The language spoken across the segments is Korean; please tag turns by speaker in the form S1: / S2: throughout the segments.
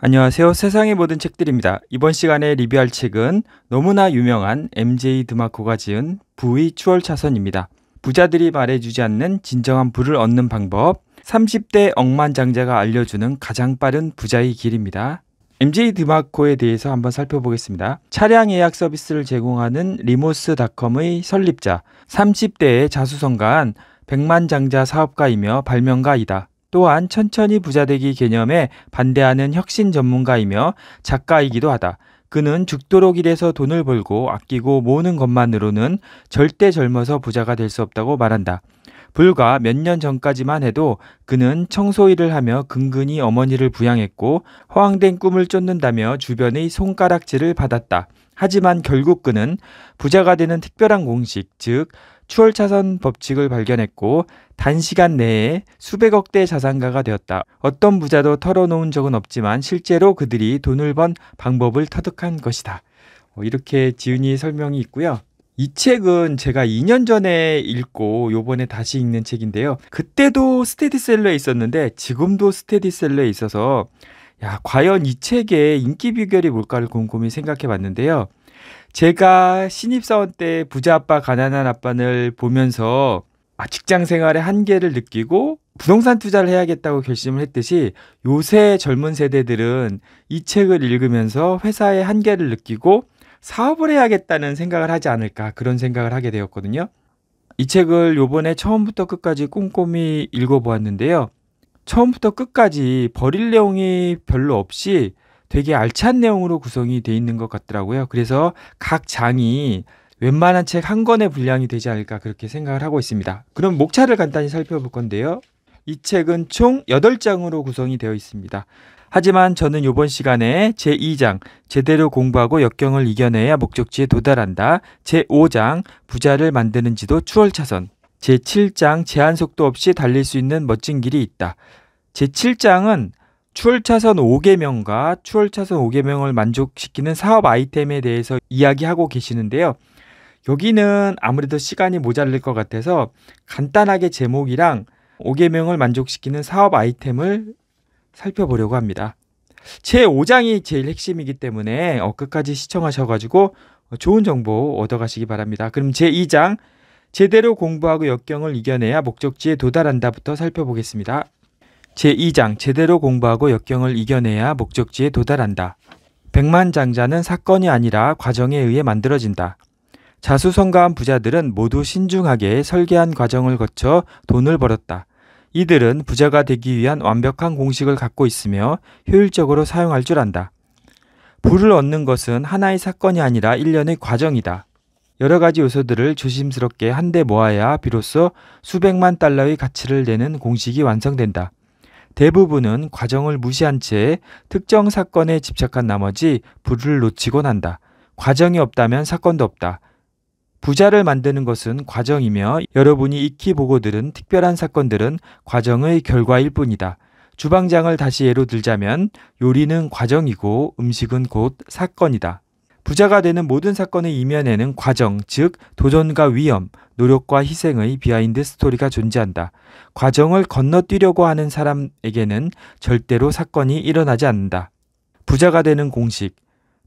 S1: 안녕하세요. 세상의 모든 책들입니다. 이번 시간에 리뷰할 책은 너무나 유명한 MJ 드마코가 지은 부의 추월차선입니다. 부자들이 말해주지 않는 진정한 부를 얻는 방법, 30대 억만장자가 알려주는 가장 빠른 부자의 길입니다. MJ 드마코에 대해서 한번 살펴보겠습니다. 차량 예약 서비스를 제공하는 리모스닷컴의 설립자, 30대의 자수성가한 1 0 0만장자 사업가이며 발명가이다. 또한 천천히 부자되기 개념에 반대하는 혁신 전문가이며 작가이기도 하다. 그는 죽도록 일해서 돈을 벌고 아끼고 모으는 것만으로는 절대 젊어서 부자가 될 수 없다고 말한다. 불과 몇 년 전까지만 해도 그는 청소 일을 하며 근근히 어머니를 부양했고 허황된 꿈을 쫓는다며 주변의 손가락질을 받았다. 하지만 결국 그는 부자가 되는 특별한 공식, 즉 추월 차선 법칙을 발견했고 단시간 내에 수백억 대 자산가가 되었다. 어떤 부자도 털어놓은 적은 없지만 실제로 그들이 돈을 번 방법을 터득한 것이다. 어, 이렇게 지은이 설명이 있고요. 이 책은 제가 2년 전에 읽고 요번에 다시 읽는 책인데요. 그때도 스테디셀러에 있었는데 지금도 스테디셀러에 있어서 야, 과연 이 책의 인기 비결이 뭘까를 곰곰이 생각해 봤는데요. 제가 신입사원 때 부자 아빠, 가난한 아빠를 보면서 아, 직장 생활의 한계를 느끼고 부동산 투자를 해야겠다고 결심을 했듯이 요새 젊은 세대들은 이 책을 읽으면서 회사의 한계를 느끼고 사업을 해야겠다는 생각을 하지 않을까 그런 생각을 하게 되었거든요. 이 책을 요번에 처음부터 끝까지 꼼꼼히 읽어보았는데요. 처음부터 끝까지 버릴 내용이 별로 없이 되게 알찬 내용으로 구성이 돼 있는 것 같더라고요. 그래서 각 장이 웬만한 책 한 권의 분량이 되지 않을까 그렇게 생각을 하고 있습니다. 그럼 목차를 간단히 살펴볼 건데요. 이 책은 총 8장으로 구성이 되어 있습니다. 하지만 저는 이번 시간에 제2장 제대로 공부하고 역경을 이겨내야 목적지에 도달한다. 제5장 부자를 만드는 지도 추월차선. 제7장 제한 속도 없이 달릴 수 있는 멋진 길이 있다. 제7장은 추월차선 5개명과 추월차선 5개명을 만족시키는 사업 아이템에 대해서 이야기하고 계시는데요. 여기는 아무래도 시간이 모자랄 것 같아서 간단하게 제목이랑 5개명을 만족시키는 사업 아이템을 살펴보려고 합니다. 제 5장이 제일 핵심이기 때문에 어, 끝까지 시청하셔가지고 좋은 정보 얻어가시기 바랍니다. 그럼 제 2장 제대로 공부하고 역경을 이겨내야 목적지에 도달한다부터 살펴보겠습니다. 제2장 제대로 공부하고 역경을 이겨내야 목적지에 도달한다. 백만장자는 사건이 아니라 과정에 의해 만들어진다. 자수성가한 부자들은 모두 신중하게 설계한 과정을 거쳐 돈을 벌었다. 이들은 부자가 되기 위한 완벽한 공식을 갖고 있으며 효율적으로 사용할 줄 안다. 부를 얻는 것은 하나의 사건이 아니라 일련의 과정이다. 여러 가지 요소들을 조심스럽게 한데 모아야 비로소 수백만 달러의 가치를 내는 공식이 완성된다. 대부분은 과정을 무시한 채 특정 사건에 집착한 나머지 부를 놓치곤 한다. 과정이 없다면 사건도 없다. 부자를 만드는 것은 과정이며 여러분이 익히 보고 들은 특별한 사건들은 과정의 결과일 뿐이다. 주방장을 다시 예로 들자면 요리는 과정이고 음식은 곧 사건이다. 부자가 되는 모든 사건의 이면에는 과정, 즉 도전과 위험, 노력과 희생의 비하인드 스토리가 존재한다. 과정을 건너뛰려고 하는 사람에게는 절대로 사건이 일어나지 않는다. 부자가 되는 공식,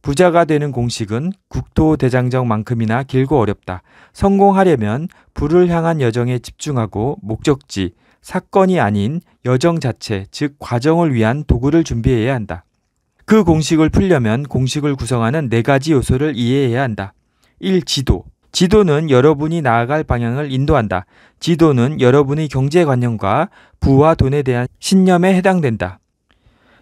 S1: 부자가 되는 공식은 국토대장정만큼이나 길고 어렵다. 성공하려면 불을 향한 여정에 집중하고 목적지, 사건이 아닌 여정 자체, 즉 과정을 위한 도구를 준비해야 한다. 그 공식을 풀려면 공식을 구성하는 네 가지 요소를 이해해야 한다. 1. 지도. 지도는 여러분이 나아갈 방향을 인도한다. 지도는 여러분의 경제관념과 부와 돈에 대한 신념에 해당된다.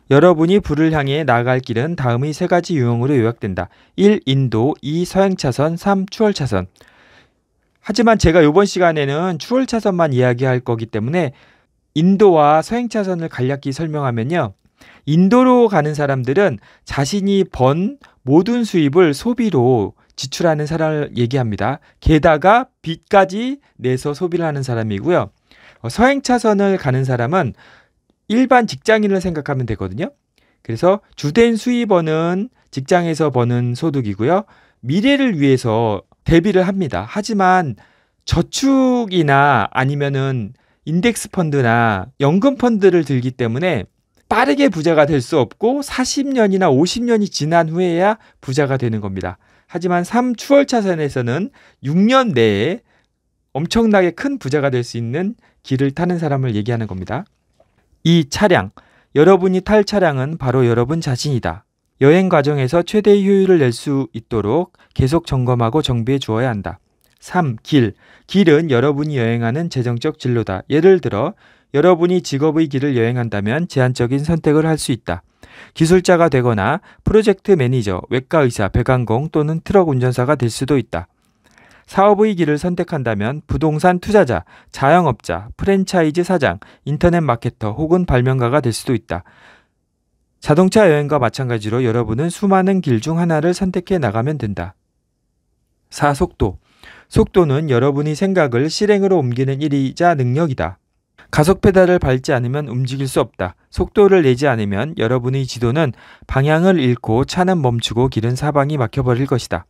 S1: 여러분이 부를 향해 나아갈 길은 다음의 세 가지 유형으로 요약된다. 1. 인도, 2. 서행차선, 3. 추월차선. 하지만 제가 이번 시간에는 추월차선만 이야기할 거기 때문에 인도와 서행차선을 간략히 설명하면요. 인도로 가는 사람들은 자신이 번 모든 수입을 소비로 지출하는 사람을 얘기합니다. 게다가 빚까지 내서 소비를 하는 사람이고요. 어, 서행차선을 가는 사람은 일반 직장인을 생각하면 되거든요. 그래서 주된 수입원은 직장에서 버는 소득이고요. 미래를 위해서 대비를 합니다. 하지만 저축이나 아니면은 인덱스 펀드나 연금 펀드를 들기 때문에 빠르게 부자가 될 수 없고 40년이나 50년이 지난 후에야 부자가 되는 겁니다. 하지만 3추월 차선에서는 6년 내에 엄청나게 큰 부자가 될 수 있는 길을 타는 사람을 얘기하는 겁니다. 이 차량, 여러분이 탈 차량은 바로 여러분 자신이다. 여행 과정에서 최대의 효율을 낼 수 있도록 계속 점검하고 정비해 주어야 한다. 3. 길. 길은 여러분이 여행하는 재정적 진로다. 예를 들어 여러분이 직업의 길을 여행한다면 제한적인 선택을 할 수 있다. 기술자가 되거나 프로젝트 매니저, 외과 의사, 배관공 또는 트럭 운전사가 될 수도 있다. 사업의 길을 선택한다면 부동산 투자자, 자영업자, 프랜차이즈 사장, 인터넷 마케터 혹은 발명가가 될 수도 있다. 자동차 여행과 마찬가지로 여러분은 수많은 길 중 하나를 선택해 나가면 된다. 4. 속도. 속도는 여러분이 생각을 실행으로 옮기는 일이자 능력이다. 가속 페달을 밟지 않으면 움직일 수 없다. 속도를 내지 않으면 여러분의 지도는 방향을 잃고 차는 멈추고 길은 사방이 막혀버릴 것이다.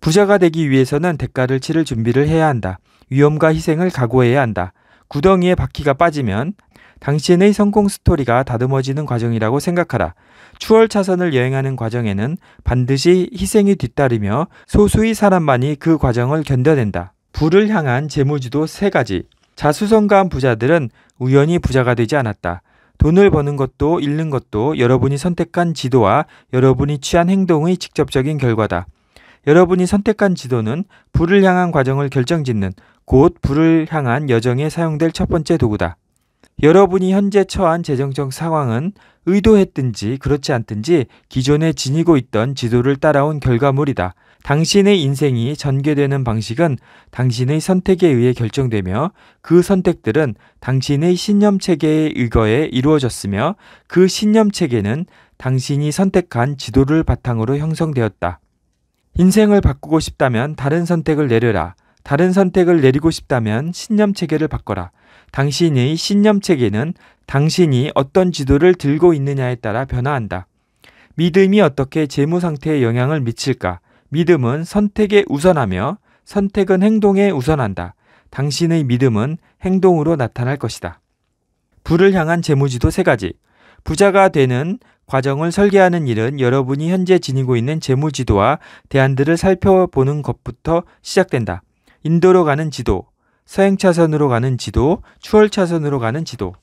S1: 부자가 되기 위해서는 대가를 치를 준비를 해야 한다. 위험과 희생을 각오해야 한다. 구덩이에 바퀴가 빠지면 당신의 성공 스토리가 다듬어지는 과정이라고 생각하라. 추월 차선을 여행하는 과정에는 반드시 희생이 뒤따르며 소수의 사람만이 그 과정을 견뎌낸다. 불을 향한 재무지도 세가지 자수성가한 부자들은 우연히 부자가 되지 않았다. 돈을 버는 것도 잃는 것도 여러분이 선택한 지도와 여러분이 취한 행동의 직접적인 결과다. 여러분이 선택한 지도는 불을 향한 과정을 결정짓는 곧 불을 향한 여정에 사용될 첫 번째 도구다. 여러분이 현재 처한 재정적 상황은 의도했든지 그렇지 않든지 기존에 지니고 있던 지도를 따라온 결과물이다. 당신의 인생이 전개되는 방식은 당신의 선택에 의해 결정되며 그 선택들은 당신의 신념 체계에 의거해 이루어졌으며 그 신념 체계는 당신이 선택한 지도를 바탕으로 형성되었다. 인생을 바꾸고 싶다면 다른 선택을 내려라. 다른 선택을 내리고 싶다면 신념 체계를 바꿔라. 당신의 신념 체계는 당신이 어떤 지도를 들고 있느냐에 따라 변화한다. 믿음이 어떻게 재무 상태에 영향을 미칠까? 믿음은 선택에 우선하며 선택은 행동에 우선한다. 당신의 믿음은 행동으로 나타날 것이다. 부를 향한 재무지도 세 가지. 부자가 되는 과정을 설계하는 일은 여러분이 현재 지니고 있는 재무지도와 대안들을 살펴보는 것부터 시작된다. 인도로 가는 지도, 서행차선으로 가는 지도, 추월차선으로 가는 지도.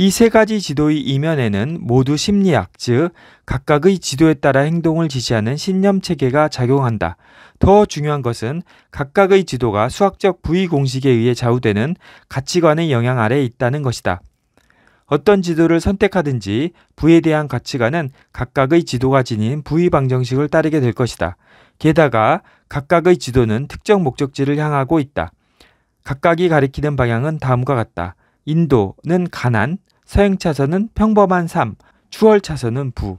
S1: 이세 가지 지도의 이면에는 모두 심리학, 즉 각각의 지도에 따라 행동을 지시하는 신념 체계가 작용한다. 더 중요한 것은 각각의 지도가 수학적 부위 공식에 의해 좌우되는 가치관의 영향 아래에 있다는 것이다. 어떤 지도를 선택하든지 부에 대한 가치관은 각각의 지도가 지닌 부위 방정식을 따르게 될 것이다. 게다가 각각의 지도는 특정 목적지를 향하고 있다. 각각이 가리키는 방향은 다음과 같다. 인도는 가난, 서행차선은 평범한 삶, 추월차선은 부.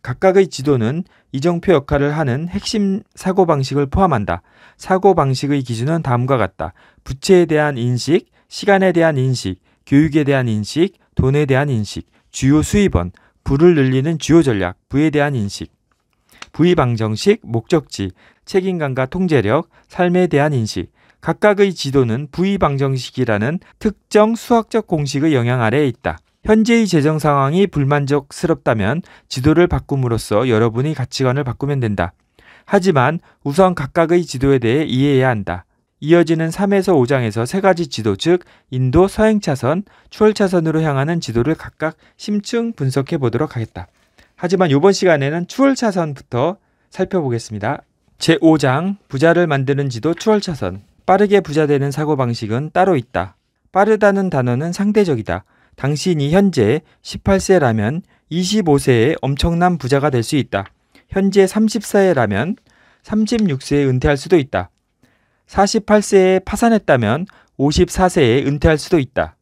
S1: 각각의 지도는 이정표 역할을 하는 핵심 사고방식을 포함한다. 사고방식의 기준은 다음과 같다. 부채에 대한 인식, 시간에 대한 인식, 교육에 대한 인식, 돈에 대한 인식, 주요 수입원, 부를 늘리는 주요 전략, 부에 대한 인식, 부의 방정식, 목적지, 책임감과 통제력, 삶에 대한 인식, 각각의 지도는 부의 방정식이라는 특정 수학적 공식의 영향 아래에 있다. 현재의 재정 상황이 불만족스럽다면 지도를 바꿈으로써 여러분의 가치관을 바꾸면 된다. 하지만 우선 각각의 지도에 대해 이해해야 한다. 이어지는 3에서 5장에서 세 가지 지도, 즉 인도 서행차선, 추월차선으로 향하는 지도를 각각 심층 분석해 보도록 하겠다. 하지만 이번 시간에는 추월차선부터 살펴보겠습니다. 제5장 부자를 만드는 지도 추월차선 빠르게 부자되는 사고방식은 따로 있다. 빠르다는 단어는 상대적이다. 당신이 현재 18세라면 25세에 엄청난 부자가 될 수 있다. 현재 34세라면 36세에 은퇴할 수도 있다. 48세에 파산했다면 54세에 은퇴할 수도 있다.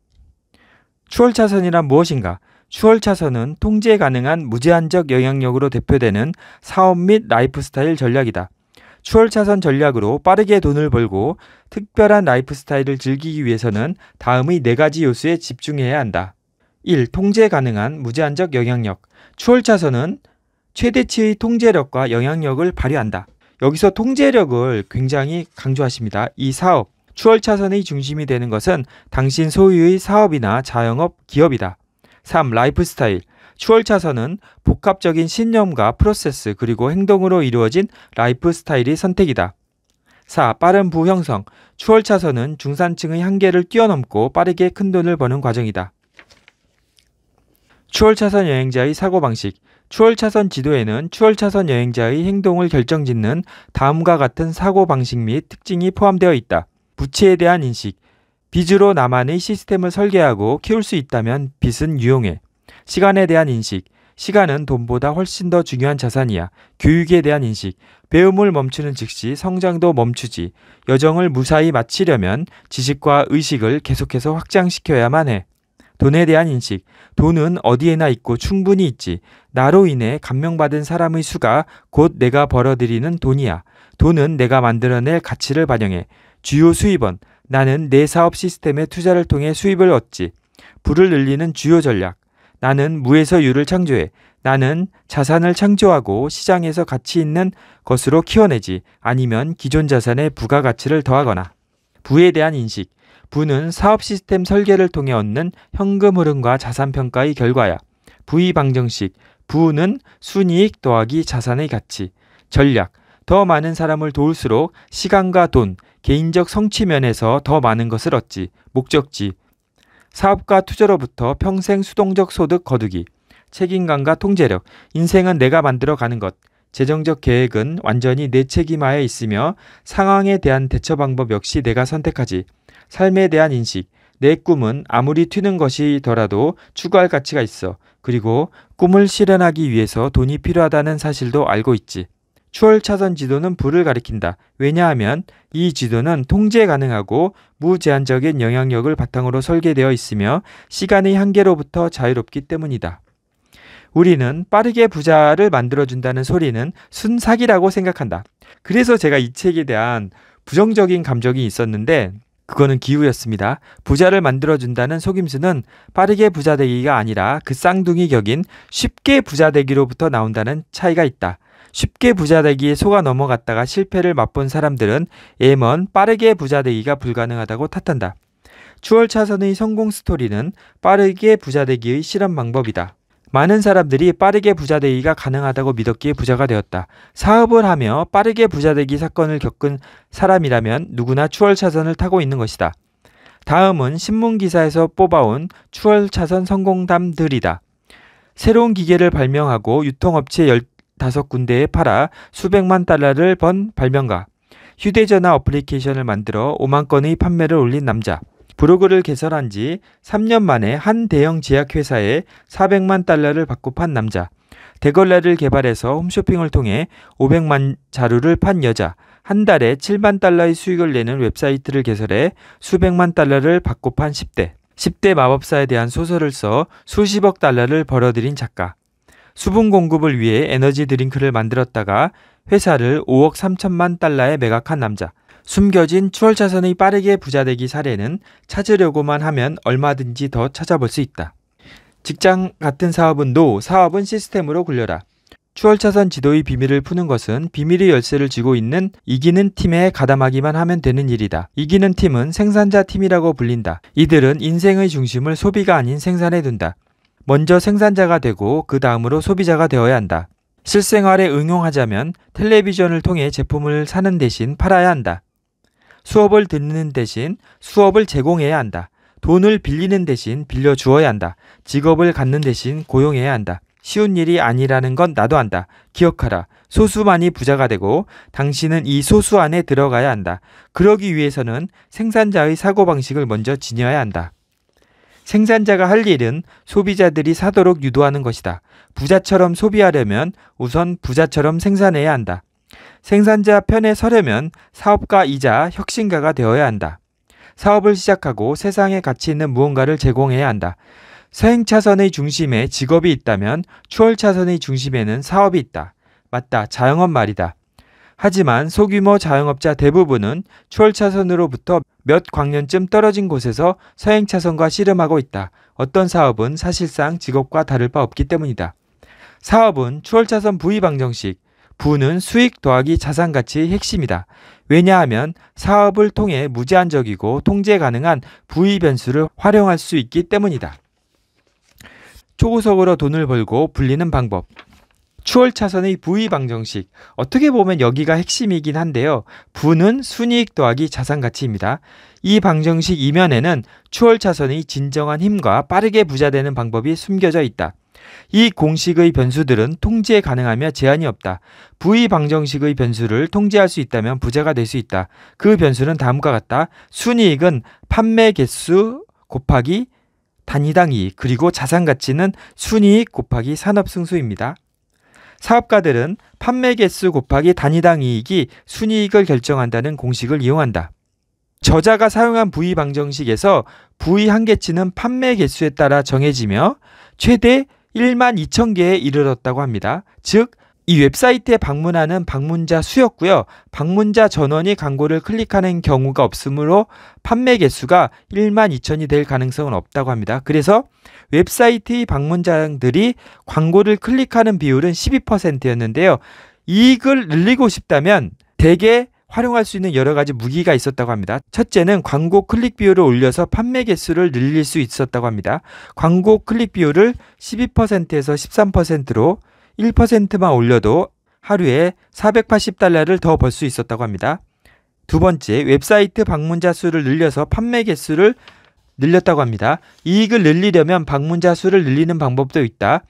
S1: 추월차선이란 무엇인가? 추월차선은 통제 가능한 무제한적 영향력으로 대표되는 사업 및 라이프스타일 전략이다. 추월차선 전략으로 빠르게 돈을 벌고 특별한 라이프 스타일을 즐기기 위해서는 다음의 네 가지 요소에 집중해야 한다. 1. 통제 가능한 무제한적 영향력. 추월차선은 최대치의 통제력과 영향력을 발휘한다. 여기서 통제력을 굉장히 강조하십니다. 이 사업, 추월차선의 중심이 되는 것은 당신 소유의 사업이나 자영업, 기업이다. 3. 라이프 스타일. 추월 차선은 복합적인 신념과 프로세스 그리고 행동으로 이루어진 라이프 스타일이 선택이다. 4. 빠른 부형성. 추월 차선은 중산층의 한계를 뛰어넘고 빠르게 큰 돈을 버는 과정이다. 추월 차선 여행자의 사고방식. 추월 차선 지도에는 추월 차선 여행자의 행동을 결정짓는 다음과 같은 사고방식 및 특징이 포함되어 있다. 부채에 대한 인식. 빚으로 나만의 시스템을 설계하고 키울 수 있다면 빚은 유용해. 시간에 대한 인식, 시간은 돈보다 훨씬 더 중요한 자산이야. 교육에 대한 인식, 배움을 멈추는 즉시 성장도 멈추지. 여정을 무사히 마치려면 지식과 의식을 계속해서 확장시켜야만 해. 돈에 대한 인식, 돈은 어디에나 있고 충분히 있지. 나로 인해 감명받은 사람의 수가 곧 내가 벌어들이는 돈이야. 돈은 내가 만들어낼 가치를 반영해. 주요 수입원, 나는 내 사업 시스템의 투자를 통해 수입을 얻지. 불을 늘리는 주요 전략, 나는 무에서 유를 창조해. 나는 자산을 창조하고 시장에서 가치 있는 것으로 키워내지. 아니면 기존 자산의 부가가치를 더하거나. 부에 대한 인식. 부는 사업 시스템 설계를 통해 얻는 현금 흐름과 자산 평가의 결과야. 부의 방정식. 부는 순이익 더하기 자산의 가치. 전략. 더 많은 사람을 도울수록 시간과 돈, 개인적 성취면에서 더 많은 것을 얻지. 목적지. 사업과 투자로부터 평생 수동적 소득 거두기, 책임감과 통제력, 인생은 내가 만들어 가는 것, 재정적 계획은 완전히 내 책임하에 있으며 상황에 대한 대처 방법 역시 내가 선택하지. 삶에 대한 인식, 내 꿈은 아무리 튀는 것이더라도 추구할 가치가 있어. 그리고 꿈을 실현하기 위해서 돈이 필요하다는 사실도 알고 있지. 추월 차선 지도는 불을 가리킨다. 왜냐하면 이 지도는 통제 가능하고 무제한적인 영향력을 바탕으로 설계되어 있으며 시간의 한계로부터 자유롭기 때문이다. 우리는 빠르게 부자를 만들어준다는 소리는 순사기라고 생각한다. 그래서 제가 이 책에 대한 부정적인 감정이 있었는데 그거는 기우였습니다. 부자를 만들어준다는 속임수는 빠르게 부자 되기가 아니라 그 쌍둥이 격인 쉽게 부자 되기로부터 나온다는 차이가 있다. 쉽게 부자되기에 속아 넘어갔다가 실패를 맛본 사람들은 예먼 빠르게 부자되기가 불가능하다고 탓한다. 추월차선의 성공 스토리는 빠르게 부자되기의 실험 방법이다. 많은 사람들이 빠르게 부자되기가 가능하다고 믿었기에 부자가 되었다. 사업을 하며 빠르게 부자되기 사건을 겪은 사람이라면 누구나 추월차선을 타고 있는 것이다. 다음은 신문기사에서 뽑아온 추월차선 성공담들이다. 새로운 기계를 발명하고 유통업체 다섯 군데에 팔아 수백만 달러를 번 발명가, 휴대전화 어플리케이션을 만들어 5만 건의 판매를 올린 남자, 브로그를 개설한 지 3년 만에 한 대형 제약회사에 400만 달러를 받고 판 남자, 대걸레를 개발해서 홈쇼핑을 통해 500만 자루를 판 여자, 한 달에 7만 달러의 수익을 내는 웹사이트를 개설해 수백만 달러를 받고 판 10대, 10대 마법사에 대한 소설을 써 수십억 달러를 벌어들인 작가, 수분 공급을 위해 에너지 드링크를 만들었다가 회사를 5억 3천만 달러에 매각한 남자. 숨겨진 추월자산의 빠르게 부자되기 사례는 찾으려고만 하면 얼마든지 더 찾아볼 수 있다. 직장 같은 사업은 노, 사업은 시스템으로 굴려라. 추월차선 지도의 비밀을 푸는 것은 비밀의 열쇠를 쥐고 있는 이기는 팀에 가담하기만 하면 되는 일이다. 이기는 팀은 생산자 팀이라고 불린다. 이들은 인생의 중심을 소비가 아닌 생산에 둔다. 먼저 생산자가 되고 그 다음으로 소비자가 되어야 한다. 실생활에 응용하자면 텔레비전을 통해 제품을 사는 대신 팔아야 한다. 수업을 듣는 대신 수업을 제공해야 한다. 돈을 빌리는 대신 빌려주어야 한다. 직업을 갖는 대신 고용해야 한다. 쉬운 일이 아니라는 건 나도 안다. 기억하라. 소수만이 부자가 되고 당신은 이 소수 안에 들어가야 한다. 그러기 위해서는 생산자의 사고방식을 먼저 지녀야 한다. 생산자가 할 일은 소비자들이 사도록 유도하는 것이다. 부자처럼 소비하려면 우선 부자처럼 생산해야 한다. 생산자 편에 서려면 사업가이자 혁신가가 되어야 한다. 사업을 시작하고 세상에 가치 있는 무언가를 제공해야 한다. 서행차선의 중심에 직업이 있다면 추월차선의 중심에는 사업이 있다. 맞다. 자영업 말이다. 하지만 소규모 자영업자 대부분은 추월차선으로부터 몇 광년쯤 떨어진 곳에서 서행차선과 씨름하고 있다. 어떤 사업은 사실상 직업과 다를 바 없기 때문이다. 사업은 추월차선 부위 방정식, 부는 수익 더하기 자산 가치 핵심이다. 왜냐하면 사업을 통해 무제한적이고 통제 가능한 부위 변수를 활용할 수 있기 때문이다. 초고속으로 돈을 벌고 불리는 방법. 추월 차선의 부의 방정식. 어떻게 보면 여기가 핵심이긴 한데요. 부는 순이익 더하기 자산 가치입니다. 이 방정식 이면에는 추월 차선의 진정한 힘과 빠르게 부자되는 방법이 숨겨져 있다. 이 공식의 변수들은 통제 가능하며 제한이 없다. 부의 방정식의 변수를 통제할 수 있다면 부자가 될 수 있다. 그 변수는 다음과 같다. 순이익은 판매 개수 곱하기 단위당 이익, 그리고 자산 가치는 순이익 곱하기 산업 승수입니다. 사업가들은 판매 개수 곱하기 단위당 이익이 순이익을 결정한다는 공식을 이용한다. 저자가 사용한 부위 방정식에서 부위 한계치는 판매 개수에 따라 정해지며 최대 1만 2천 개에 이르렀다고 합니다. 즉이 웹사이트에 방문하는 방문자 수였고요. 방문자 전원이 광고를 클릭하는 경우가 없으므로 판매 개수가 1만 2천이 될 가능성은 없다고 합니다. 그래서 웹사이트의 방문자들이 광고를 클릭하는 비율은 12%였는데요. 이익을 늘리고 싶다면 대개 활용할 수 있는 여러 가지 무기가 있었다고 합니다. 첫째는 광고 클릭 비율을 올려서 판매 개수를 늘릴 수 있었다고 합니다. 광고 클릭 비율을 12%에서 13%로 1%만 올려도 하루에 480달러를 더 벌 수 있었다고 합니다. 두 번째, 웹사이트 방문자 수를 늘려서 판매 개수를 늘렸다고 합니다. 이익을 늘리려면 방문자 수를 늘리는 방법도 있다.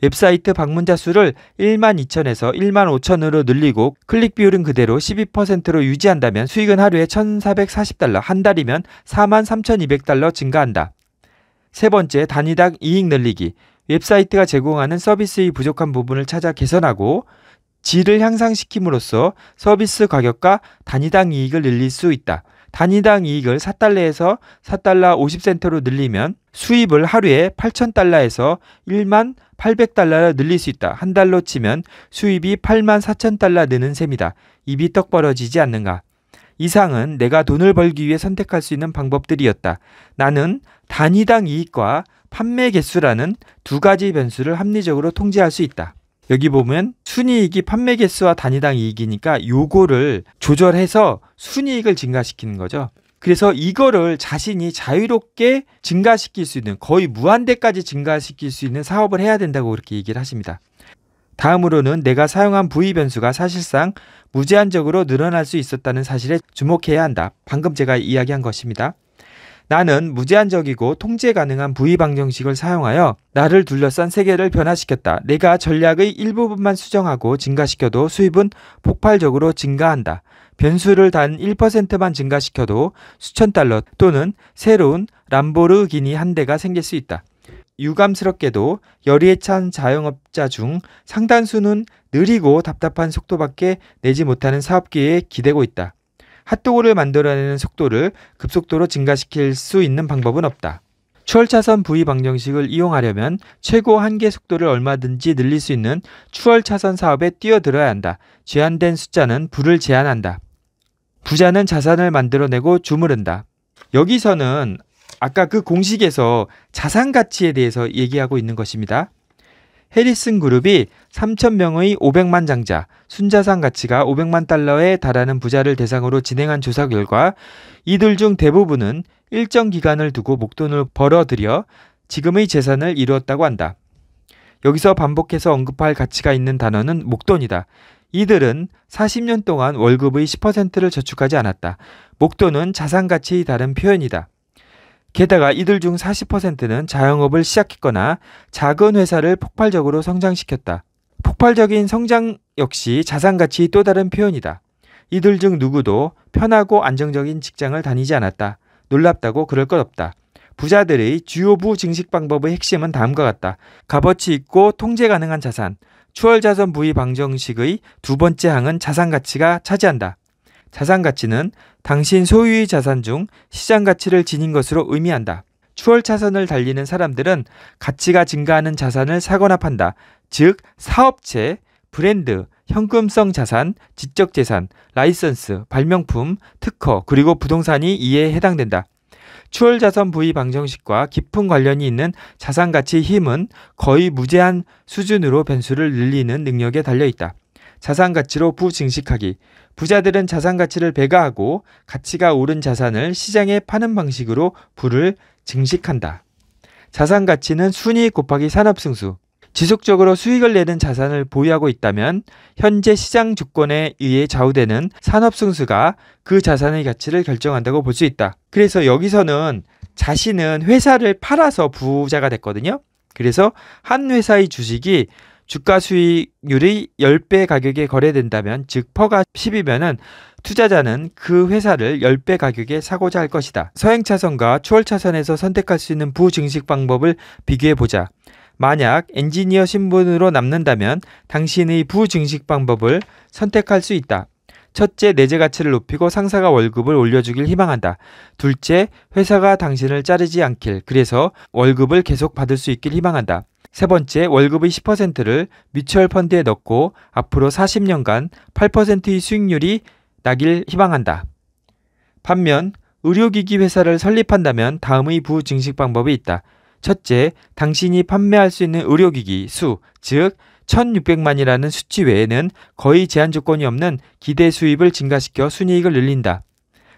S1: 웹사이트 방문자 수를 1만 2천에서 1만 5천으로 늘리고 클릭 비율은 그대로 12%로 유지한다면 수익은 하루에 1,440달러, 한 달이면 4만 3,200달러 증가한다. 세 번째, 단위당 이익 늘리기. 웹사이트가 제공하는 서비스의 부족한 부분을 찾아 개선하고 질을 향상시킴으로써 서비스 가격과 단위당 이익을 늘릴 수 있다. 단위당 이익을 4달러에서 4달러 50센트로 늘리면 수입을 하루에 8,000달러에서 1만 800달러를 늘릴 수 있다. 한 달로 치면 수입이 8만 4,000달러 느는 셈이다. 입이 떡 벌어지지 않는가. 이상은 내가 돈을 벌기 위해 선택할 수 있는 방법들이었다. 나는 단위당 이익과 판매 개수라는 두 가지 변수를 합리적으로 통제할 수 있다. 여기 보면 순이익이 판매 개수와 단위당 이익이니까 요거를 조절해서 순이익을 증가시키는 거죠. 그래서 이거를 자신이 자유롭게 증가시킬 수 있는 거의 무한대까지 증가시킬 수 있는 사업을 해야 된다고 그렇게 얘기를 하십니다. 다음으로는 내가 사용한 부위 변수가 사실상 무제한적으로 늘어날 수 있었다는 사실에 주목해야 한다. 방금 제가 이야기한 것입니다. 나는 무제한적이고 통제 가능한 부위 방정식을 사용하여 나를 둘러싼 세계를 변화시켰다. 내가 전략의 일부분만 수정하고 증가시켜도 수입은 폭발적으로 증가한다. 변수를 단 1%만 증가시켜도 수천 달러 또는 새로운 람보르기니 한 대가 생길 수 있다. 유감스럽게도 열의에 찬 자영업자 중 상당수는 느리고 답답한 속도밖에 내지 못하는 사업기에 기대고 있다. 핫도그를 만들어내는 속도를 급속도로 증가시킬 수 있는 방법은 없다. 추월차선 부위 방정식을 이용하려면 최고 한계 속도를 얼마든지 늘릴 수 있는 추월차선 사업에 뛰어들어야 한다. 제한된 숫자는 부를 제한한다. 부자는 자산을 만들어내고 주무른다. 여기서는 아까 그 공식에서 자산 가치에 대해서 얘기하고 있는 것입니다. 해리슨 그룹이 3,000명의 500만 장자, 순자산 가치가 500만 달러에 달하는 부자를 대상으로 진행한 조사 결과 이들 중 대부분은 일정 기간을 두고 목돈을 벌어들여 지금의 재산을 이루었다고 한다. 여기서 반복해서 언급할 가치가 있는 단어는 목돈이다. 이들은 40년 동안 월급의 10%를 저축하지 않았다. 목돈은 자산 가치의 다른 표현이다. 게다가 이들 중 40%는 자영업을 시작했거나 작은 회사를 폭발적으로 성장시켰다. 폭발적인 성장 역시 자산가치의 또 다른 표현이다. 이들 중 누구도 편하고 안정적인 직장을 다니지 않았다. 놀랍다고 그럴 것 없다. 부자들의 주요부 증식 방법의 핵심은 다음과 같다. 값어치 있고 통제 가능한 자산, 추월자산 부위 방정식의 두 번째 항은 자산 가치가 차지한다. 자산 가치는 당신 소유의 자산 중 시장 가치를 지닌 것으로 의미한다. 추월차선을 달리는 사람들은 가치가 증가하는 자산을 사거나 판다. 즉, 사업체, 브랜드, 현금성 자산, 지적 재산, 라이선스, 발명품, 특허, 그리고 부동산이 이에 해당된다. 추월자산 부위 방정식과 깊은 관련이 있는 자산 가치 힘은 거의 무제한 수준으로 변수를 늘리는 능력에 달려 있다. 자산 가치로 부증식하기. 부자들은 자산 가치를 배가하고 가치가 오른 자산을 시장에 파는 방식으로 부를 증식한다. 자산 가치는 순위 곱하기 산업 승수. 지속적으로 수익을 내는 자산을 보유하고 있다면 현재 시장 주권에 의해 좌우되는 산업 승수가 그 자산의 가치를 결정한다고 볼 수 있다. 그래서 여기서는 자신은 회사를 팔아서 부자가 됐거든요. 그래서 한 회사의 주식이 주가 수익률이 10배 가격에 거래된다면 즉 퍼가 10이면은 투자자는 그 회사를 10배 가격에 사고자 할 것이다. 서행차선과 추월차선에서 선택할 수 있는 부증식 방법을 비교해보자. 만약 엔지니어 신분으로 남는다면 당신의 부증식 방법을 선택할 수 있다. 첫째, 내재 가치를 높이고 상사가 월급을 올려주길 희망한다. 둘째, 회사가 당신을 자르지 않길, 그래서 월급을 계속 받을 수 있길 희망한다. 세 번째, 월급의 10%를 뮤추얼 펀드에 넣고 앞으로 40년간 8%의 수익률이 나길 희망한다. 반면 의료기기 회사를 설립한다면 다음의 부증식 방법이 있다. 첫째, 당신이 판매할 수 있는 의료기기 수, 즉 1600만이라는 수치 외에는 거의 제한 조건이 없는 기대 수입을 증가시켜 순이익을 늘린다.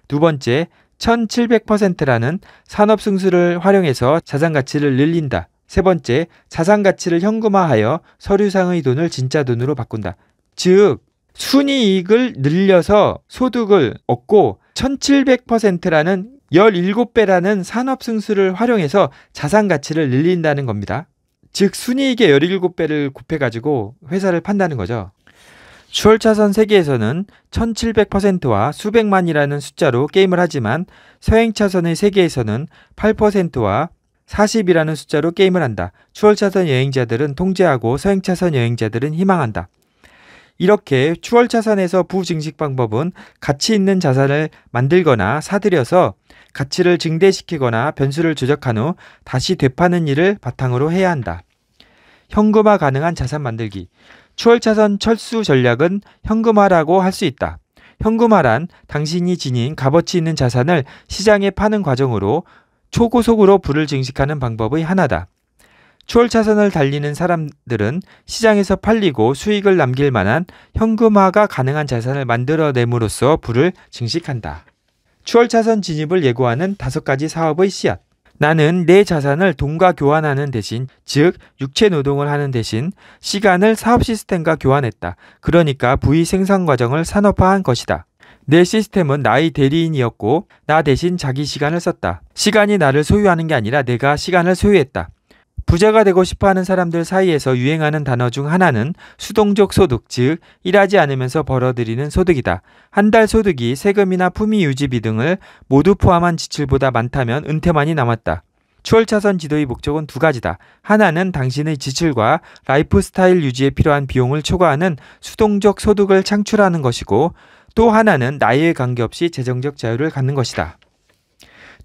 S1: 두 번째, 1700%라는 산업 승수를 활용해서 자산 가치를 늘린다. 세 번째, 자산 가치를 현금화하여 서류상의 돈을 진짜 돈으로 바꾼다. 즉, 순이익을 늘려서 소득을 얻고 1700%라는 17배라는 산업 승수를 활용해서 자산 가치를 늘린다는 겁니다. 즉 순이익의 17배를 곱해 가지고 회사를 판다는 거죠. 추월차선 세계에서는 1700%와 수백만이라는 숫자로 게임을 하지만 서행차선의 세계에서는 8%와 40이라는 숫자로 게임을 한다. 추월차선 여행자들은 통제하고 서행차선 여행자들은 희망한다. 이렇게 추월차선에서 부증식 방법은 가치 있는 자산을 만들거나 사들여서 가치를 증대시키거나 변수를 조작한 후 다시 되파는 일을 바탕으로 해야 한다. 현금화 가능한 자산 만들기. 추월차선 철수 전략은 현금화라고 할 수 있다. 현금화란 당신이 지닌 값어치 있는 자산을 시장에 파는 과정으로 초고속으로 불을 증식하는 방법의 하나다. 추월 차선을 달리는 사람들은 시장에서 팔리고 수익을 남길 만한 현금화가 가능한 자산을 만들어냄으로써 불을 증식한다. 추월 차선 진입을 예고하는 다섯 가지 사업의 씨앗. 나는 내 자산을 돈과 교환하는 대신, 즉, 육체 노동을 하는 대신 시간을 사업 시스템과 교환했다. 그러니까 부의 생산 과정을 산업화한 것이다. 내 시스템은 나의 대리인이었고 나 대신 자기 시간을 썼다. 시간이 나를 소유하는 게 아니라 내가 시간을 소유했다. 부자가 되고 싶어 하는 사람들 사이에서 유행하는 단어 중 하나는 수동적 소득, 즉, 일하지 않으면서 벌어들이는 소득이다. 한 달 소득이 세금이나 품위 유지비 등을 모두 포함한 지출보다 많다면 은퇴만이 남았다. 추월차선 지도의 목적은 두 가지다. 하나는 당신의 지출과 라이프 스타일 유지에 필요한 비용을 초과하는 수동적 소득을 창출하는 것이고, 또 하나는 나이에 관계없이 재정적 자유를 갖는 것이다.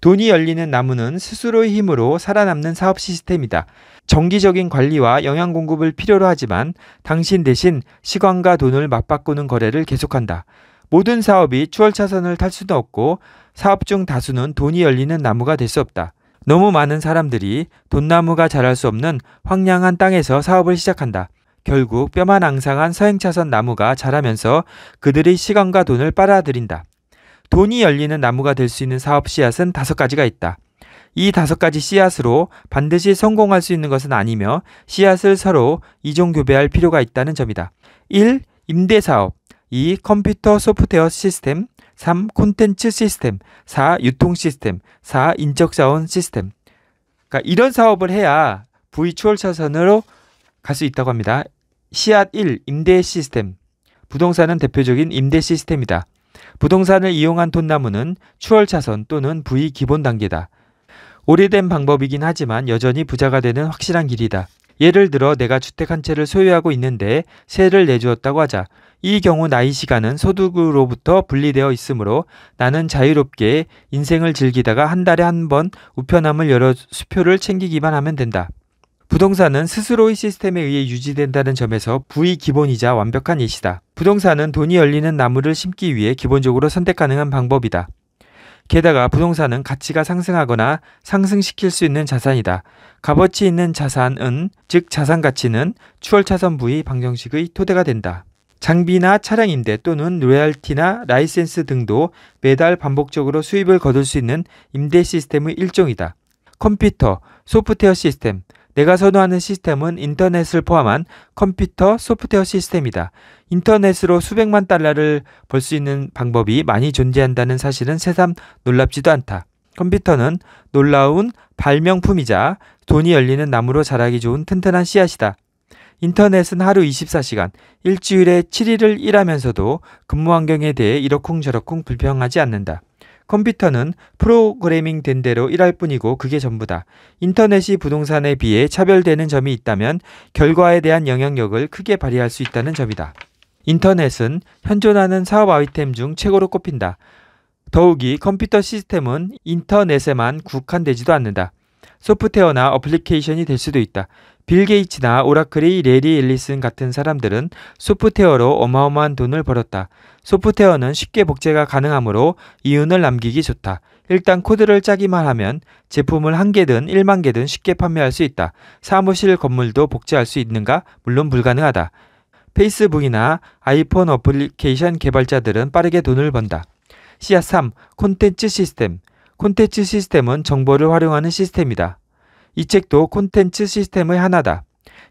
S1: 돈이 열리는 나무는 스스로의 힘으로 살아남는 사업 시스템이다. 정기적인 관리와 영양 공급을 필요로 하지만 당신 대신 시간과 돈을 맞바꾸는 거래를 계속한다. 모든 사업이 추월차선을 탈 수도 없고 사업 중 다수는 돈이 열리는 나무가 될 수 없다. 너무 많은 사람들이 돈나무가 자랄 수 없는 황량한 땅에서 사업을 시작한다. 결국 뼈만 앙상한 서행차선 나무가 자라면서 그들의 시간과 돈을 빨아들인다. 돈이 열리는 나무가 될 수 있는 사업 씨앗은 다섯 가지가 있다. 이 다섯 가지 씨앗으로 반드시 성공할 수 있는 것은 아니며 씨앗을 서로 이종교배할 필요가 있다는 점이다. 1. 임대사업 2. 컴퓨터 소프트웨어 시스템 3. 콘텐츠 시스템 4. 유통 시스템 4. 인적자원 시스템 그러니까 이런 사업을 해야 부의 추월차선으로 갈수 있다고 합니다. 시앗 1 임대 시스템 부동산은 대표적인 임대 시스템이다. 부동산을 이용한 톤나무는 추월차선 또는 부의 기본 단계다. 오래된 방법이긴 하지만 여전히 부자가 되는 확실한 길이다. 예를 들어 내가 주택 한 채를 소유하고 있는데 세를 내주었다고 하자. 이 경우 나이 시간은 소득으로부터 분리되어 있으므로 나는 자유롭게 인생을 즐기다가 한 달에 한 번 우편함을 열어 수표를 챙기기만 하면 된다. 부동산은 스스로의 시스템에 의해 유지된다는 점에서 부의 기본이자 완벽한 예시다. 부동산은 돈이 열리는 나무를 심기 위해 기본적으로 선택 가능한 방법이다. 게다가 부동산은 가치가 상승하거나 상승시킬 수 있는 자산이다. 값어치 있는 자산은 즉 자산 가치는 추월차선 부의 방정식의 토대가 된다. 장비나 차량 임대 또는 로얄티나 라이센스 등도 매달 반복적으로 수입을 거둘 수 있는 임대 시스템의 일종이다. 컴퓨터, 소프트웨어 시스템, 내가 선호하는 시스템은 인터넷을 포함한 컴퓨터 소프트웨어 시스템이다. 인터넷으로 수백만 달러를 벌 수 있는 방법이 많이 존재한다는 사실은 새삼 놀랍지도 않다. 컴퓨터는 놀라운 발명품이자 돈이 열리는 나무로 자라기 좋은 튼튼한 씨앗이다. 인터넷은 하루 24시간, 일주일에 7일을 일하면서도 근무 환경에 대해 이러쿵저러쿵 불평하지 않는다. 컴퓨터는 프로그래밍 된 대로 일할 뿐이고 그게 전부다. 인터넷이 부동산에 비해 차별되는 점이 있다면 결과에 대한 영향력을 크게 발휘할 수 있다는 점이다. 인터넷은 현존하는 사업 아이템 중 최고로 꼽힌다. 더욱이 컴퓨터 시스템은 인터넷에만 국한되지도 않는다. 소프트웨어나 어플리케이션이 될 수도 있다. 빌 게이츠나 오라클의 레리 앨리슨 같은 사람들은 소프트웨어로 어마어마한 돈을 벌었다. 소프트웨어는 쉽게 복제가 가능하므로 이윤을 남기기 좋다. 일단 코드를 짜기만 하면 제품을 한 개든 1만 개든 쉽게 판매할 수 있다. 사무실 건물도 복제할 수 있는가? 물론 불가능하다. 페이스북이나 아이폰 어플리케이션 개발자들은 빠르게 돈을 번다. 씨앗 3. 콘텐츠 시스템 콘텐츠 시스템은 정보를 활용하는 시스템이다. 이 책도 콘텐츠 시스템의 하나다.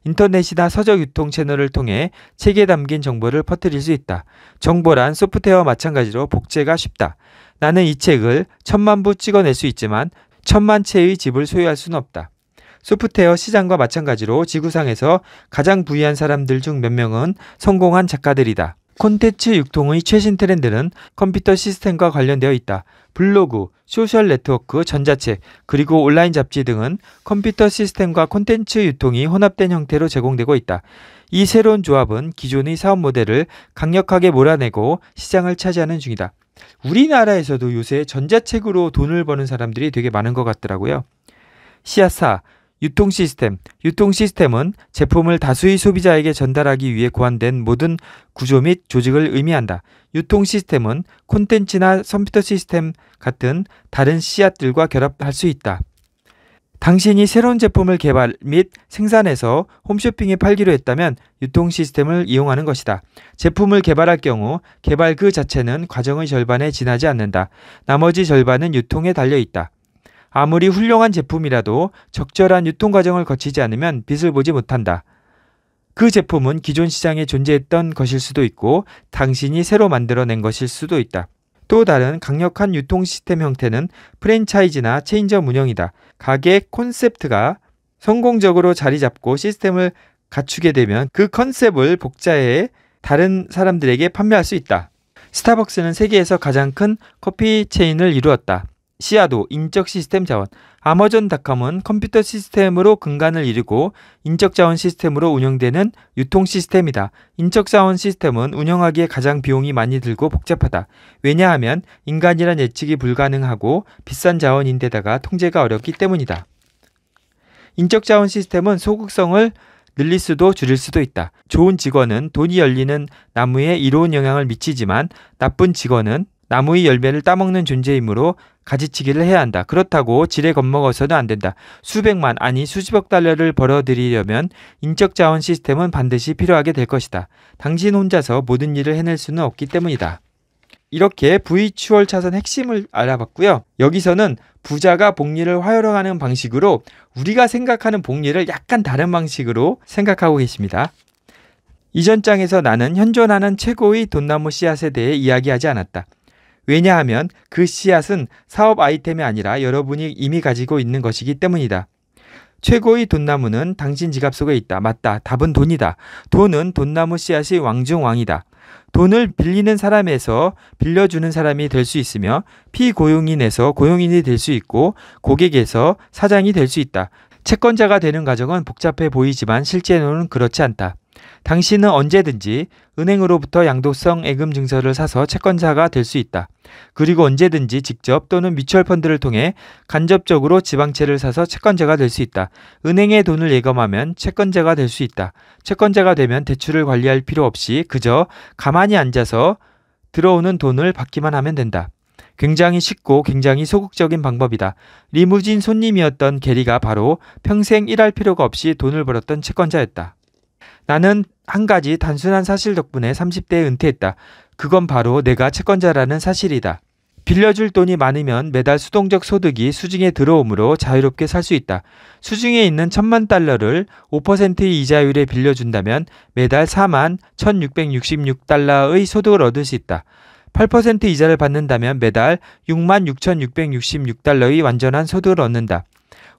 S1: 인터넷이나 서적 유통 채널을 통해 책에 담긴 정보를 퍼뜨릴 수 있다. 정보란 소프트웨어 마찬가지로 복제가 쉽다. 나는 이 책을 천만 부 찍어낼 수 있지만 천만 채의 집을 소유할 수는 없다. 소프트웨어 시장과 마찬가지로 지구상에서 가장 부유한 사람들 중 몇 명은 성공한 작가들이다. 콘텐츠 육통의 최신 트렌드는 컴퓨터 시스템과 관련되어 있다. 블로그, 소셜 네트워크, 전자책, 그리고 온라인 잡지 등은 컴퓨터 시스템과 콘텐츠 유통이 혼합된 형태로 제공되고 있다. 이 새로운 조합은 기존의 사업 모델을 강력하게 몰아내고 시장을 차지하는 중이다. 우리나라에서도 요새 전자책으로 돈을 버는 사람들이 되게 많은 것 같더라고요. 씨앗사 유통 시스템. 유통 시스템은 제품을 다수의 소비자에게 전달하기 위해 고안된 모든 구조 및 조직을 의미한다. 유통 시스템은 콘텐츠나 컴퓨터 시스템 같은 다른 씨앗들과 결합할 수 있다. 당신이 새로운 제품을 개발 및 생산해서 홈쇼핑에 팔기로 했다면 유통 시스템을 이용하는 것이다. 제품을 개발할 경우 개발 그 자체는 과정의 절반에 지나지 않는다. 나머지 절반은 유통에 달려 있다. 아무리 훌륭한 제품이라도 적절한 유통 과정을 거치지 않으면 빛을 보지 못한다. 그 제품은 기존 시장에 존재했던 것일 수도 있고 당신이 새로 만들어낸 것일 수도 있다. 또 다른 강력한 유통 시스템 형태는 프랜차이즈나 체인점 운영이다. 가게 콘셉트가 성공적으로 자리 잡고 시스템을 갖추게 되면 그 컨셉을 복자해 다른 사람들에게 판매할 수 있다. 스타벅스는 세계에서 가장 큰 커피 체인을 이루었다. 시아도 인적 시스템 자원, 아마존닷컴은 컴퓨터 시스템으로 근간을 이루고 인적 자원 시스템으로 운영되는 유통 시스템이다. 인적 자원 시스템은 운영하기에 가장 비용이 많이 들고 복잡하다. 왜냐하면 인간이란 예측이 불가능하고 비싼 자원인데다가 통제가 어렵기 때문이다. 인적 자원 시스템은 소극성을 늘릴 수도 줄일 수도 있다. 좋은 직원은 돈이 열리는 나무에 이로운 영향을 미치지만 나쁜 직원은 나무의 열매를 따먹는 존재이므로 가지치기를 해야 한다. 그렇다고 지레 겁먹어서는 안 된다. 수백만 아니 수십억 달러를 벌어들이려면 인적 자원 시스템은 반드시 필요하게 될 것이다. 당신 혼자서 모든 일을 해낼 수는 없기 때문이다. 이렇게 V추월 차선 핵심을 알아봤고요. 여기서는 부자가 복리를 화 활용하는 방식으로 우리가 생각하는 복리를 약간 다른 방식으로 생각하고 계십니다. 이전 장에서 나는 현존하는 최고의 돈나무 씨앗에 대해 이야기하지 않았다. 왜냐하면 그 씨앗은 사업 아이템이 아니라 여러분이 이미 가지고 있는 것이기 때문이다. 최고의 돈나무는 당신 지갑 속에 있다. 맞다. 답은 돈이다. 돈은 돈나무 씨앗이 왕중왕이다. 돈을 빌리는 사람에서 빌려주는 사람이 될 수 있으며 피고용인에서 고용인이 될 수 있고 고객에서 사장이 될 수 있다. 채권자가 되는 과정은 복잡해 보이지만 실제로는 그렇지 않다. 당신은 언제든지 은행으로부터 양도성 예금 증서를 사서 채권자가 될 수 있다. 그리고 언제든지 직접 또는 미추얼 펀드를 통해 간접적으로 지방채를 사서 채권자가 될 수 있다. 은행에 돈을 예금하면 채권자가 될 수 있다. 채권자가 되면 대출을 관리할 필요 없이 그저 가만히 앉아서 들어오는 돈을 받기만 하면 된다. 굉장히 쉽고 굉장히 소극적인 방법이다. 리무진 손님이었던 게리가 바로 평생 일할 필요가 없이 돈을 벌었던 채권자였다. 나는 한 가지 단순한 사실 덕분에 30대에 은퇴했다. 그건 바로 내가 채권자라는 사실이다. 빌려줄 돈이 많으면 매달 수동적 소득이 수중에 들어오므로 자유롭게 살 수 있다. 수중에 있는 천만 달러를 5%의 이자율에 빌려준다면 매달 4만 1666달러의 소득을 얻을 수 있다. 8% 이자를 받는다면 매달 6만 6666달러의 완전한 소득을 얻는다.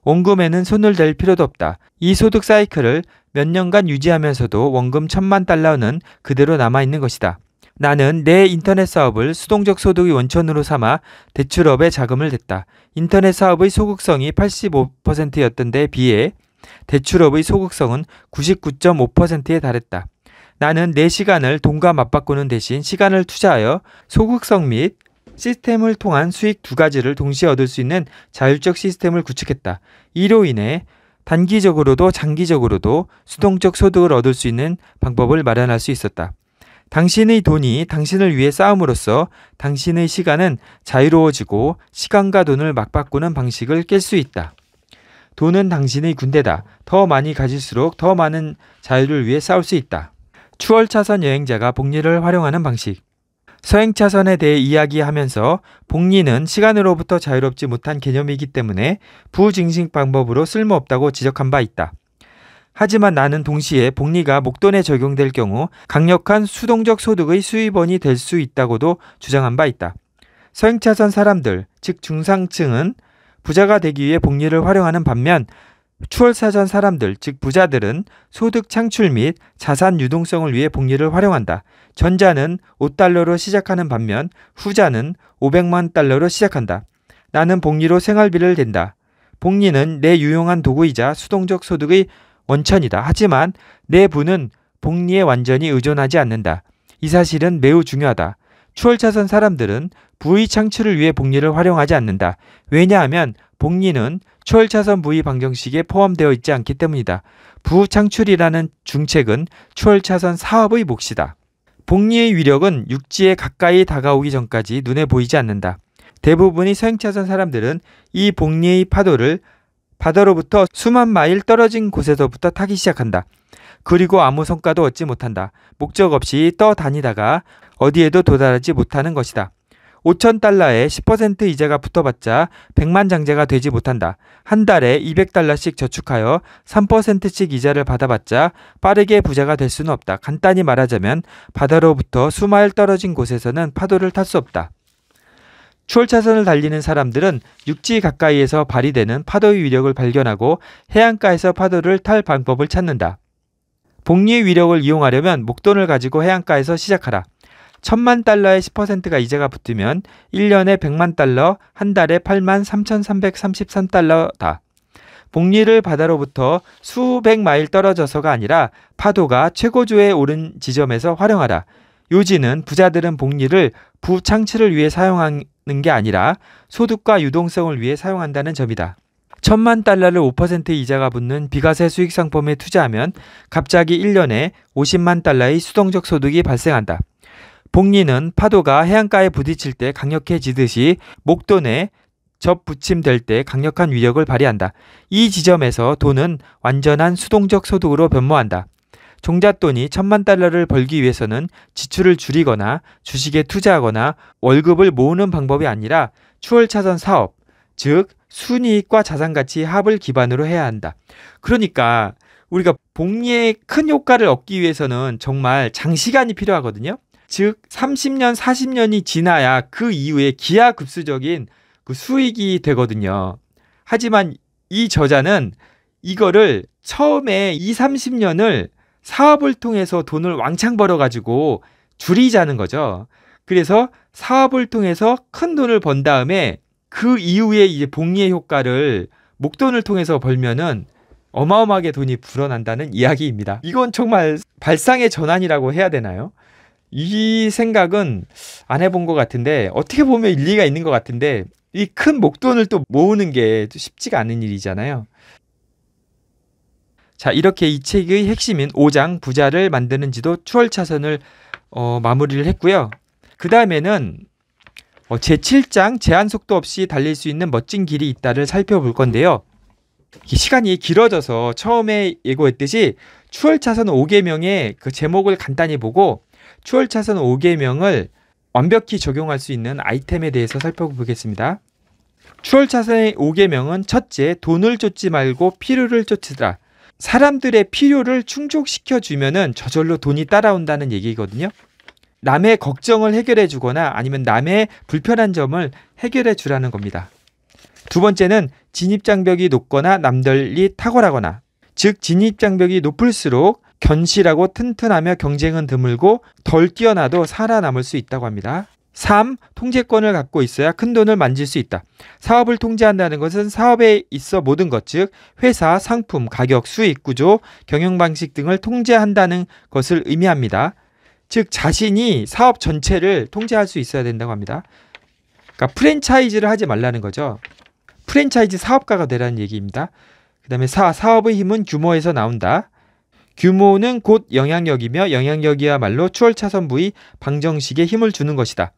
S1: 원금에는 손을 댈 필요도 없다. 이 소득 사이클을 몇 년간 유지하면서도 원금 천만 달러는 그대로 남아있는 것이다. 나는 내 인터넷 사업을 수동적 소득의 원천으로 삼아 대출업에 자금을 댔다. 인터넷 사업의 소극성이 85%였던 데 비해 대출업의 소극성은 99.5%에 달했다. 나는 내 시간을 돈과 맞바꾸는 대신 시간을 투자하여 소극성 및 시스템을 통한 수익 두 가지를 동시에 얻을 수 있는 자율적 시스템을 구축했다. 이로 인해 단기적으로도 장기적으로도 수동적 소득을 얻을 수 있는 방법을 마련할 수 있었다. 당신의 돈이 당신을 위해 쌓음으로써 당신의 시간은 자유로워지고 시간과 돈을 막 바꾸는 방식을 깰 수 있다. 돈은 당신의 군대다. 더 많이 가질수록 더 많은 자유를 위해 싸울 수 있다. 추월차선 여행자가 복리를 활용하는 방식. 서행차선에 대해 이야기하면서 복리는 시간으로부터 자유롭지 못한 개념이기 때문에 부증식 방법으로 쓸모없다고 지적한 바 있다. 하지만 나는 동시에 복리가 목돈에 적용될 경우 강력한 수동적 소득의 수입원이 될 수 있다고도 주장한 바 있다. 서행차선 사람들, 즉 중상층은 부자가 되기 위해 복리를 활용하는 반면 추월사전 사람들, 즉 부자들은 소득 창출 및 자산 유동성을 위해 복리를 활용한다. 전자는 5달러로 시작하는 반면 후자는 500만 달러로 시작한다. 나는 복리로 생활비를 댄다. 복리는 내 유용한 도구이자 수동적 소득의 원천이다. 하지만 내 부는 복리에 완전히 의존하지 않는다. 이 사실은 매우 중요하다. 추월차선 사람들은 부위 창출을 위해 복리를 활용하지 않는다. 왜냐하면 복리는 추월차선 부위 방정식에 포함되어 있지 않기 때문이다. 부창출이라는 중책은 추월차선 사업의 몫이다. 복리의 위력은 육지에 가까이 다가오기 전까지 눈에 보이지 않는다. 대부분의 서행차선 사람들은 이 복리의 파도를 바다로부터 수만 마일 떨어진 곳에서부터 타기 시작한다. 그리고 아무 성과도 얻지 못한다. 목적 없이 떠다니다가 어디에도 도달하지 못하는 것이다. 5천 달러에 10% 이자가 붙어봤자 100만 장자가 되지 못한다. 한 달에 200달러씩 저축하여 3%씩 이자를 받아봤자 빠르게 부자가 될 수는 없다. 간단히 말하자면 바다로부터 수마일 떨어진 곳에서는 파도를 탈 수 없다. 추월차선을 달리는 사람들은 육지 가까이에서 발휘되는 파도의 위력을 발견하고 해안가에서 파도를 탈 방법을 찾는다. 복리의 위력을 이용하려면 목돈을 가지고 해안가에서 시작하라. 천만 달러의 10%가 이자가 붙으면 1년에 100만 달러, 한 달에 8만 3,333달러다. 복리를 바다로부터 수백 마일 떨어져서가 아니라 파도가 최고조에 오른 지점에서 활용하라. 요지는 부자들은 복리를 부창치를 위해 사용하는 게 아니라 소득과 유동성을 위해 사용한다는 점이다. 천만 달러를 5% 이자가 붙는 비과세 수익 상품에 투자하면 갑자기 1년에 50만 달러의 수동적 소득이 발생한다. 복리는 파도가 해안가에 부딪힐 때 강력해지듯이 목돈에 접붙임될 때 강력한 위력을 발휘한다. 이 지점에서 돈은 완전한 수동적 소득으로 변모한다. 종잣돈이 천만 달러를 벌기 위해서는 지출을 줄이거나 주식에 투자하거나 월급을 모으는 방법이 아니라 추월차선 사업, 즉 순이익과 자산가치 합을 기반으로 해야 한다. 그러니까 우리가 복리의 큰 효과를 얻기 위해서는 정말 장시간이 필요하거든요. 즉 30년, 40년이 지나야 그 이후에 기하급수적인 그 수익이 되거든요. 하지만 이 저자는 이거를 처음에 2, 30년을 사업을 통해서 돈을 왕창 벌어가지고 줄이자는 거죠. 그래서 사업을 통해서 큰 돈을 번 다음에 그 이후에 이제 복리의 효과를 목돈을 통해서 벌면은 어마어마하게 돈이 불어난다는 이야기입니다. 이건 정말 발상의 전환이라고 해야 되나요? 이 생각은 안 해본 것 같은데 어떻게 보면 일리가 있는 것 같은데 이 큰 목돈을 또 모으는 게 쉽지가 않은 일이잖아요. 자 이렇게 이 책의 핵심인 5장 부자를 만드는지도 추월차선을 어, 마무리를 했고요. 그 다음에는 어, 제7장 제한 속도 없이 달릴 수 있는 멋진 길이 있다를 살펴볼 건데요. 시간이 길어져서 처음에 예고했듯이 추월차선 5개명의 그 제목을 간단히 보고 추월차선 5개명을 완벽히 적용할 수 있는 아이템에 대해서 살펴보겠습니다. 추월차선의 5개명은 첫째, 돈을 쫓지 말고 필요를 쫓으라. 사람들의 필요를 충족시켜주면은 저절로 돈이 따라온다는 얘기거든요. 남의 걱정을 해결해 주거나 아니면 남의 불편한 점을 해결해 주라는 겁니다. 두 번째는 진입장벽이 높거나 남들이 탁월하거나 즉 진입장벽이 높을수록 견실하고 튼튼하며 경쟁은 드물고 덜 뛰어나도 살아남을 수 있다고 합니다. 3. 통제권을 갖고 있어야 큰 돈을 만질 수 있다. 사업을 통제한다는 것은 사업에 있어 모든 것, 즉 회사, 상품, 가격, 수익 구조, 경영 방식 등을 통제한다는 것을 의미합니다. 즉 자신이 사업 전체를 통제할 수 있어야 된다고 합니다. 그러니까 프랜차이즈를 하지 말라는 거죠. 프랜차이즈 사업가가 되라는 얘기입니다. 그다음에 4. 사업의 힘은 규모에서 나온다. 규모는 곧 영향력이며 영향력이야말로 추월차선 부위 방정식에 힘을 주는 것이다.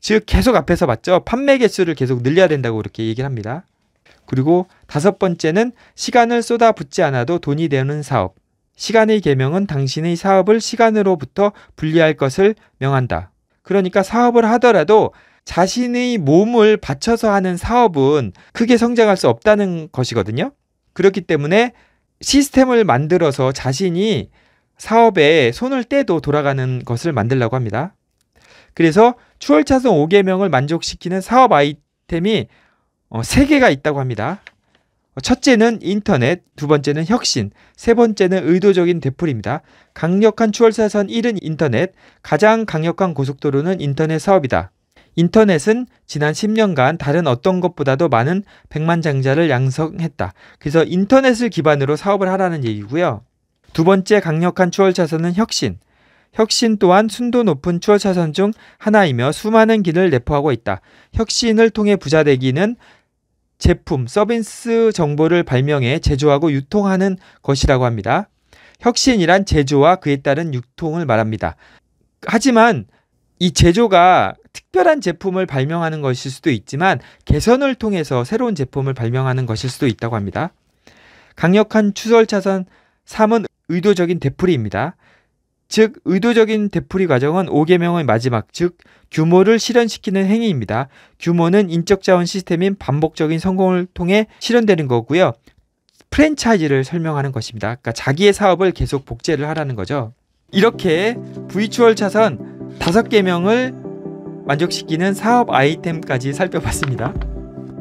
S1: 즉 계속 앞에서 봤죠. 판매 개수를 계속 늘려야 된다고 이렇게 얘기를 합니다. 그리고 다섯 번째는 시간을 쏟아붓지 않아도 돈이 되는 사업. 시간의 개명은 당신의 사업을 시간으로부터 분리할 것을 명한다. 그러니까 사업을 하더라도 자신의 몸을 바쳐서 하는 사업은 크게 성장할 수 없다는 것이거든요. 그렇기 때문에 시스템을 만들어서 자신이 사업에 손을 떼도 돌아가는 것을 만들려고 합니다. 그래서 추월차선 5개명을 만족시키는 사업 아이템이 3개가 어, 있다고 합니다. 첫째는 인터넷, 두 번째는 혁신, 세 번째는 의도적인 대풀입니다 강력한 추월차선 1은 인터넷, 가장 강력한 고속도로는 인터넷 사업이다. 인터넷은 지난 10년간 다른 어떤 것보다도 많은 백만장자를 양성했다. 그래서 인터넷을 기반으로 사업을 하라는 얘기고요. 두 번째 강력한 추월 차선은 혁신. 혁신 또한 순도 높은 추월 차선 중 하나이며 수많은 길을 내포하고 있다. 혁신을 통해 부자되기는 제품, 서비스 정보를 발명해 제조하고 유통하는 것이라고 합니다. 혁신이란 제조와 그에 따른 유통을 말합니다. 하지만 이 제조가 특별한 제품을 발명하는 것일 수도 있지만 개선을 통해서 새로운 제품을 발명하는 것일 수도 있다고 합니다. 강력한 추설 차선 3은 의도적인 대풀이입니다즉 의도적인 대풀이 과정은 5개명의 마지막 즉 규모를 실현시키는 행위입니다. 규모는 인적 자원 시스템인 반복적인 성공을 통해 실현되는 거고요. 프랜차이즈를 설명하는 것입니다. 그러니까 자기의 사업을 계속 복제를 하라는 거죠. 이렇게 V추월 차선 5개명을 만족시키는 사업 아이템까지 살펴봤습니다.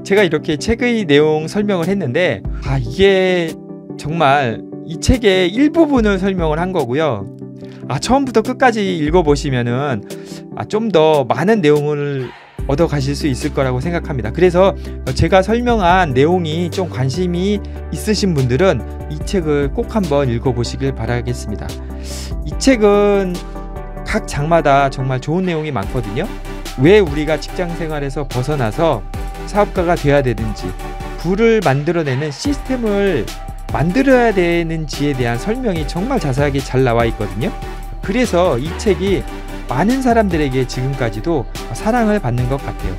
S1: 제가 이렇게 책의 내용 설명을 했는데 아 이게 정말 이 책의 일부분을 설명을 한 거고요. 아 처음부터 끝까지 읽어보시면은 아, 좀더 많은 내용을 얻어 가실 수 있을 거라고 생각합니다. 그래서 제가 설명한 내용이 좀 관심이 있으신 분들은 이 책을 꼭 한번 읽어보시길 바라겠습니다. 이 책은 각 장마다 정말 좋은 내용이 많거든요. 왜 우리가 직장 생활에서 벗어나서 사업가가 되어야 되는지 부를 만들어내는 시스템을 만들어야 되는지에 대한 설명이 정말 자세하게 잘 나와 있거든요. 그래서 이 책이 많은 사람들에게 지금까지도 사랑을 받는 것 같아요.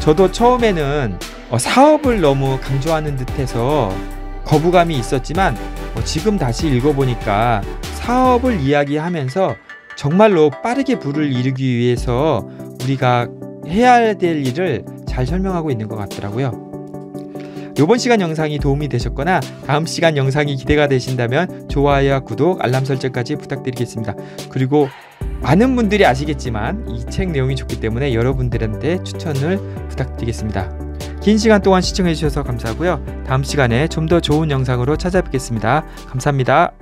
S1: 저도 처음에는 어, 사업을 너무 강조하는 듯해서 거부감이 있었지만 어, 지금 다시 읽어보니까 사업을 이야기하면서 정말로 빠르게 불을 이루기 위해서 우리가 해야 될 일을 잘 설명하고 있는 것 같더라고요. 이번 시간 영상이 도움이 되셨거나 다음 시간 영상이 기대가 되신다면 좋아요와 구독, 알람 설정까지 부탁드리겠습니다. 그리고 많은 분들이 아시겠지만 이 책 내용이 좋기 때문에 여러분들한테 추천을 부탁드리겠습니다. 긴 시간 동안 시청해주셔서 감사하고요. 다음 시간에 좀 더 좋은 영상으로 찾아뵙겠습니다. 감사합니다.